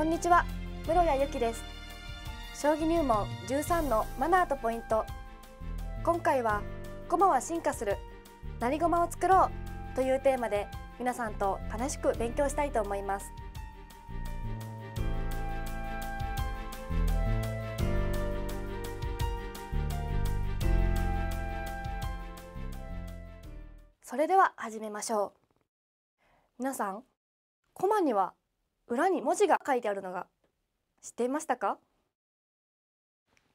こんにちは室谷由紀です将棋入門13のマナーとポイント今回は駒は進化する何駒を作ろうというテーマで皆さんと楽しく勉強したいと思いますそれでは始めましょう皆さん駒には裏に文字が書いてあるのが知っていましたか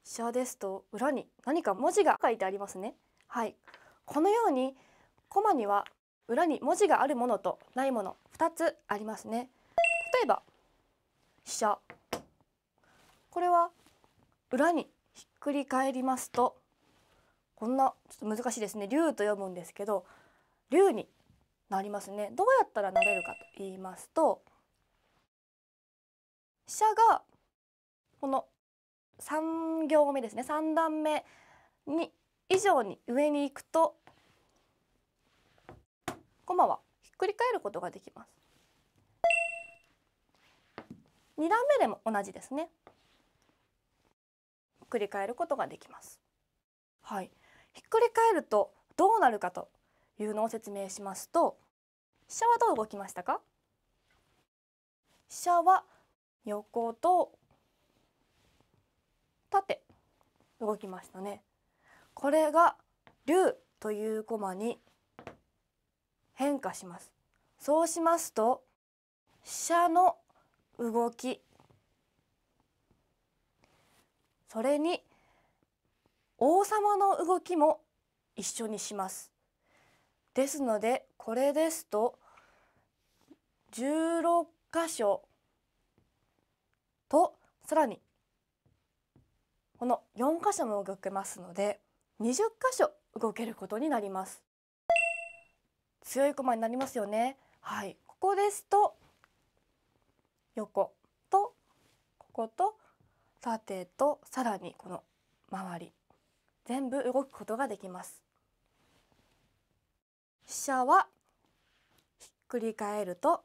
下ですと裏に何か文字が書いてありますねはいこのように駒には裏に文字があるものとないもの2つありますね例えば飛車これは裏にひっくり返りますとこんなちょっと難しいですね竜と読むんですけど竜になりますねどうやったらなれるかと言いますと飛車がこの3行目ですね3段目に以上に上に行くと駒はひっくり返ることができます2段目でも同じですね繰り返ることができますはいひっくり返るとどうなるかというのを説明しますと飛車はどう動きましたか飛車は横と縦動きましたね。これが竜というコマに変化します。そうしますと飛車の動きそれに王様の動きも一緒にします。ですのでこれですと16箇所とさらにこの4箇所も動けますので20箇所動けることになります強い駒になりますよねはいここですと横とここと縦とさらにこの周り全部動くことができます飛車はひっくり返ると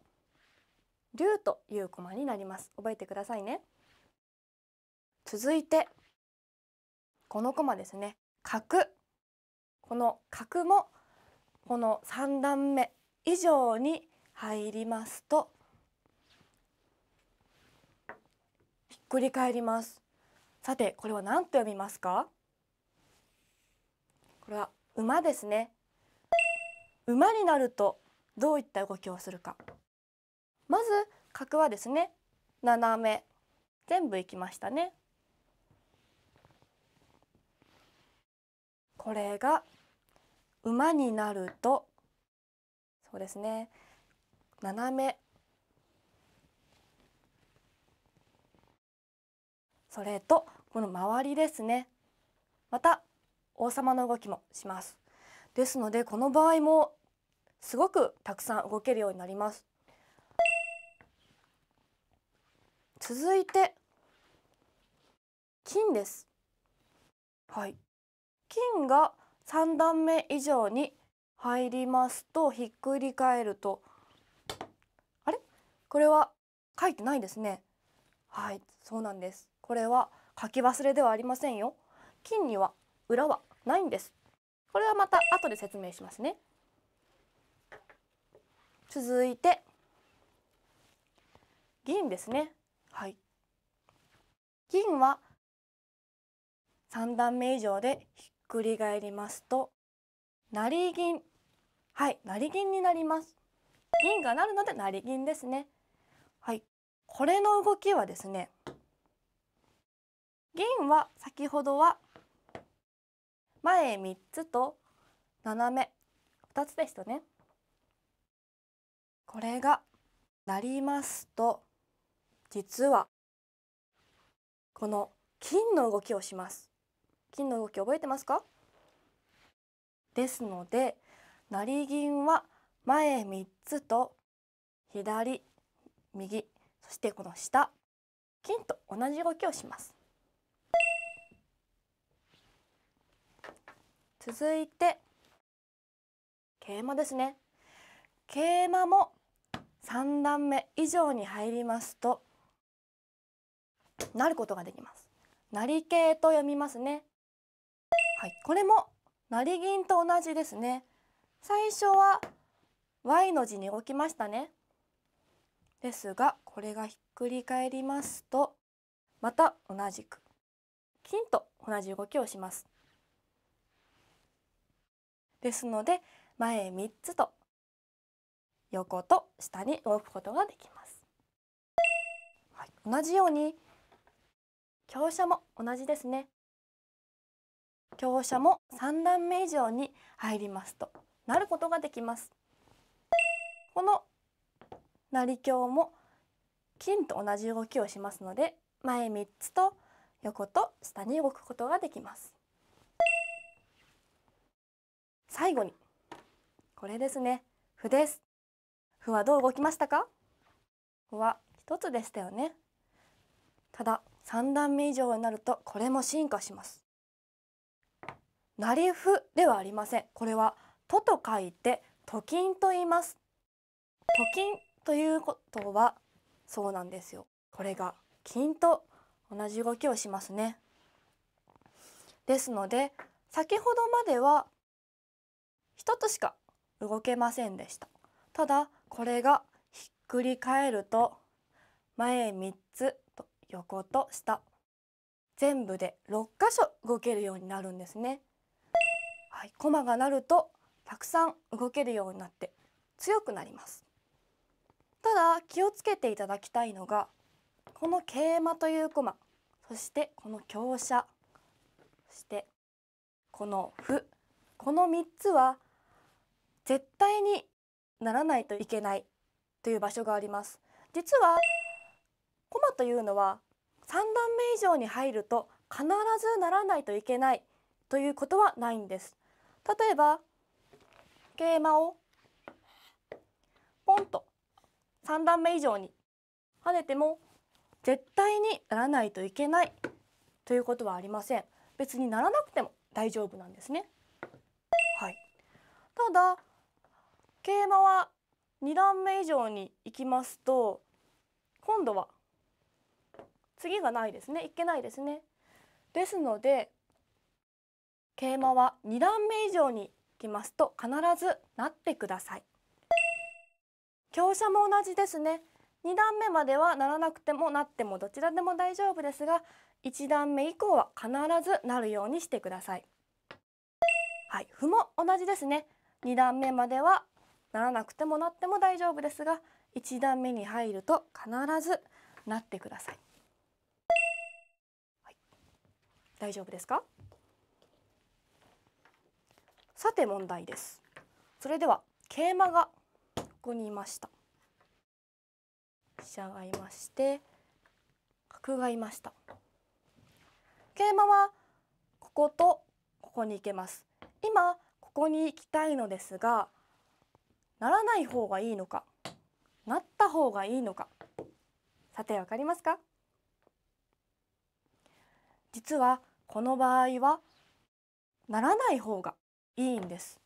竜という駒になります覚えてくださいね続いてこの駒ですね角この角もこの三段目以上に入りますとひっくり返りますさてこれは何と読みますかこれは馬ですね馬になるとどういった動きをするかまず角はですね斜め全部いきましたね。これが馬になるとそうですね斜めそれとこの周りですねまた王様の動きもしますですのでこの場合もすごくたくさん動けるようになります続いて金です。はい、金が3段目以上に入りますとひっくり返るとあれこれは書いてないですね。はいそうなんです。これは書き忘れではありませんよ。金には裏はないんです。これはまた後で説明しますね。続いて銀ですね。はい、銀は三段目以上でひっくり返りますと成銀はい成銀になります銀がなるので成銀ですねはいこれの動きはですね銀は先ほどは前三つと斜め二つでしたねこれがなりますと実はこの金の動きをします金の動き覚えてますかですので成銀は前三つと左右そしてこの下金と同じ動きをします続いて桂馬ですね桂馬も三段目以上に入りますとなることができますなり系と読みますねはいこれもなり銀と同じですね最初は y の字に置きましたねですがこれがひっくり返りますとまた同じく金と同じ動きをしますですので前三つと横と下に動くことができます、はい、同じように強者も同じですね強者も三段目以上に入りますとなることができますこの成香も金と同じ動きをしますので前三つと横と下に動くことができます最後にこれですね歩です歩はどう動きましたか歩は一つでしたよねただ3段目以上になるとこれも進化しますなりふではありませんこれはとと書いてと金と言いますと金ということはそうなんですよこれが金と同じ動きをしますねですので先ほどまでは一つしか動けませんでしたただこれがひっくり返ると前三つ横と下全部で6箇所動けるようになるんですね。はい、コマが鳴るとたくさん動けるようになって強くなります。ただ気をつけていただきたいのがこの桂馬というコマそしてこの香車そしてこの歩この3つは絶対にならないといけないという場所があります。実はコマというのは3段目以上に入ると必ずならないといけないということはないんです。例えば桂馬をポンと3段目以上に跳ねても絶対にならないといけないということはありません。別にならなくても大丈夫なんですね。はい。ただ桂馬は2段目以上に行きますと今度は次がないですねいけないですね。ですので桂馬は2段目以上にきますと必ずなってください。強者も同じですね。2段目まではならなくてもなってもどちらでも大丈夫ですが1段目以降は必ずなるようにしてください。はい、歩も同じですね。2段目まではならなくてもなっても大丈夫ですが1段目に入ると必ずなってください。大丈夫ですかさて問題ですそれでは桂馬がここにいました飛車がいまして角がいました桂馬はこことここに行けます今ここに行きたいのですがならない方がいいのかなった方がいいのかさてわかりますか実はこの場合はならない方がいいんです。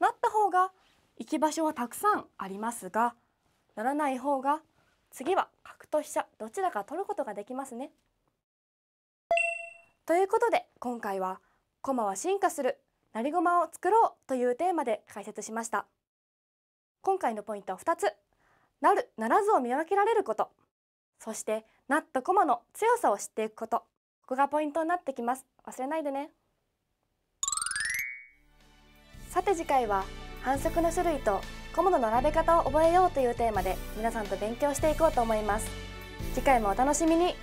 なった方が行き場所はたくさんありますがならない方が次は角と飛車どちらか取ることができますね。ということで今回は「駒は進化する」「成り駒を作ろう」というテーマで解説しました。今回のポイントは2つ。なるならずを見分けられることそしてなった駒の強さを知っていくことここがポイントになってきます忘れないでねさて次回は反則の種類と小物の並べ方を覚えようというテーマで皆さんと勉強していこうと思います次回もお楽しみに